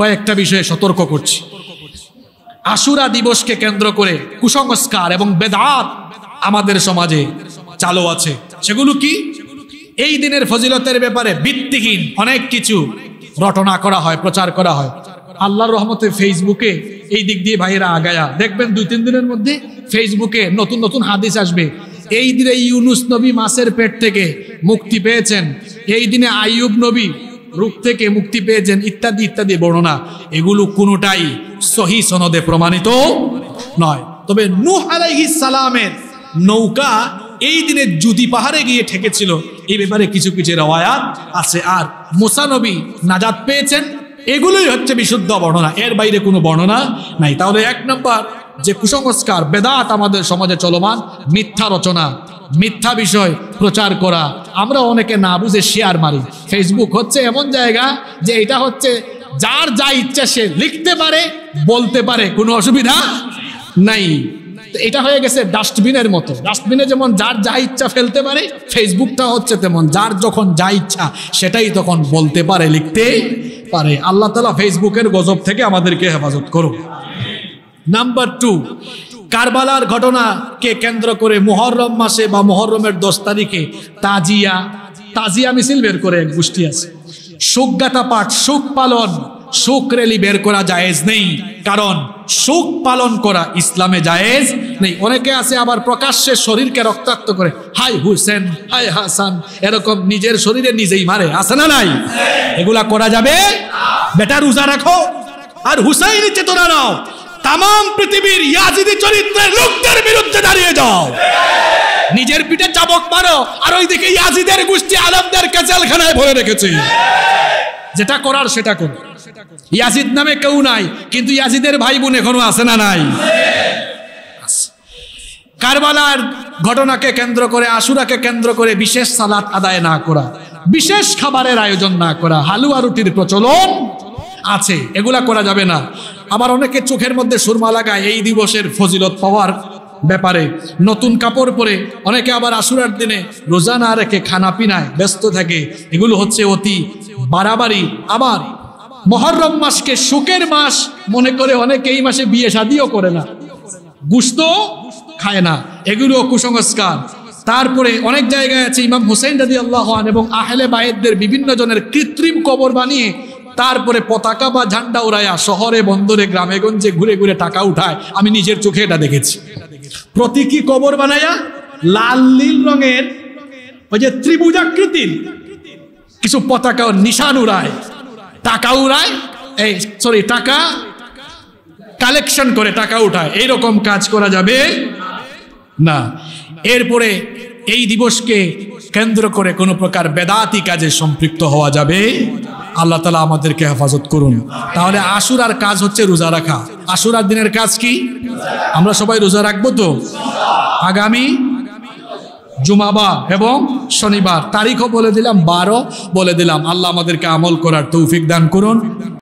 কয়েকটা বিষয়ে সতর্ক করছি আশুরা দিবসকে কেন্দ্র করে কুসংস্কার এবং বেদাত আমাদের সমাজে চালু আছে সেগুলো কি এই দিনের ফজিলতের ব্যাপারে ভিত্তিহীন অনেক কিছু রটনা করা হয় প্রচার করা হয় আল্লাহর রহমতে ফেসবুকে এই দিক দিয়ে ভাইয়েরা আগায়া দেখবেন দুই তিন দিনের মধ্যে ফেসবুকে নতুন নতুন হাদিস আসবে এই দিনে ইউনুস নবী মাসের পেট থেকে মুক্তি পেয়েছেন এই দিনে আইয়ুব নবী রূপ থেকে মুক্তি পেয়েছেন ইত্যাদি ইত্যাদি বর্ণনা এগুলো কোনোটাই সহি সনদে প্রমাণিত নয় তবে নুহ আলাইহি সালামের নৌকা এই দিনে জুতি পাহাড়ে গিয়ে ঠেকেছিল এই ব্যাপারে কিছু কিছু রওয়ায়াত আছে আর মোসানবী নাজাত পেয়েছেন এগুলোই হচ্ছে বিশুদ্ধ বর্ণনা এর বাইরে কোনো বর্ণনা নাই তাহলে এক নম্বর যে কুসংস্কার বেদাত আমাদের সমাজে চলমান মিথ্যা রচনা মিথ্যা বিষয় প্রচার করা আমরা অনেকে না বুঝে শেয়ার মারি ফেসবুক হচ্ছে এমন জায়গা যে এটা হচ্ছে যার যা ইচ্ছা সে লিখতে পারে বলতে পারে কোনো অসুবিধা নাই এটা হয়ে গেছে ডাস্টবিনের মতো ডাস্টবিনে যেমন যার যা ইচ্ছা ফেলতে পারে ফেসবুকটা হচ্ছে তেমন যার যখন যা ইচ্ছা সেটাই তখন বলতে পারে লিখতে পারে আল্লাহ তালা ফেসবুকের গজব থেকে আমাদেরকে হেফাজত করুক নাম্বার টু কারবালার ঘটনাকে কেন্দ্র করে মোহরম মাসে বা মোহরমের দশ তারিখে তাজিয়া তাজিয়া মিছিল বের করে এক গোষ্ঠী আছে সুজ্ঞাতা পাঠ সুখ পালন শোক রেলি বের করা জায়েজ নেই কারণ শোক পালন করা ইসলামে জায়েজ নেই অনেকে আছে আবার প্রকাশ্যে শরীরকে রক্তাক্ত করে হাই হুসেন হাই হাসান এরকম নিজের শরীরে নিজেই মারে আছে না নাই এগুলা করা যাবে বেটা রোজা রাখো আর হুসাইন চেতনা নাও তাম পৃথিবীর ইয়াজিদি চরিত্রের লোকদের বিরুদ্ধে দাঁড়িয়ে যাও নিজের পিঠে চাবক মারো আর ওইদিকে ইয়াজিদের গোষ্ঠী আলমদের কেচালখানায় ভরে রেখেছি যেটা করার সেটা করো ইয়াজিদ নামে কেউ নাই কিন্তু ইয়াজিদের ভাই বোন এখনো আছে না নাই কারবালার ঘটনাকে কেন্দ্র করে আশুরাকে কেন্দ্র করে বিশেষ সালাত আদায় না করা বিশেষ খাবারের আয়োজন না করা হালুয়া রুটির প্রচলন আছে এগুলা করা যাবে না আবার অনেকে চোখের মধ্যে সুরমা লাগায় এই দিবসের ফজিলত পাওয়ার ব্যাপারে নতুন কাপড় পরে অনেকে আবার আশুরার দিনে রোজা না রেখে খানা পিনায় ব্যস্ত থাকে এগুলো হচ্ছে অতি বাড়াবাড়ি আবার মহরম মাসকে সুখের মাস মনে করে অনেকে এই মাসে বিয়ে শাদিও করে না গুস্ত খায় না এগুলো কুসংস্কার তারপরে অনেক জায়গায় আছে ইমাম হুসেন রাজি আল্লাহন এবং আহলে বায়েদদের বিভিন্ন জনের কৃত্রিম কবর বানিয়ে তারপরে পতাকা বা ঝান্ডা উড়াইয়া শহরে বন্দরে গ্রামে গঞ্জে ঘুরে ঘুরে টাকা উঠায় আমি নিজের চোখে এটা দেখেছি প্রতীকী কবর বানাইয়া লাল নীল রঙের ওই যে ত্রিভুজাকৃতির কিছু পতাকা নিশান উড়ায় টাকা উড়ায় এই সরি টাকা কালেকশন করে টাকা উঠায় এইরকম কাজ করা যাবে না এরপরে এই দিবসকে কেন্দ্র করে কোনো প্রকার বেদাতি কাজে সম্পৃক্ত হওয়া যাবে আল্লাহ তালা আমাদেরকে হেফাজত করুন তাহলে আশুরার কাজ হচ্ছে রোজা রাখা আশুরার দিনের কাজ কি আমরা সবাই রোজা রাখবো তো আগামী জুমাবার এবং শনিবার তারিখও বলে দিলাম বারো বলে দিলাম আল্লাহ আমাদেরকে আমল করার তৌফিক দান করুন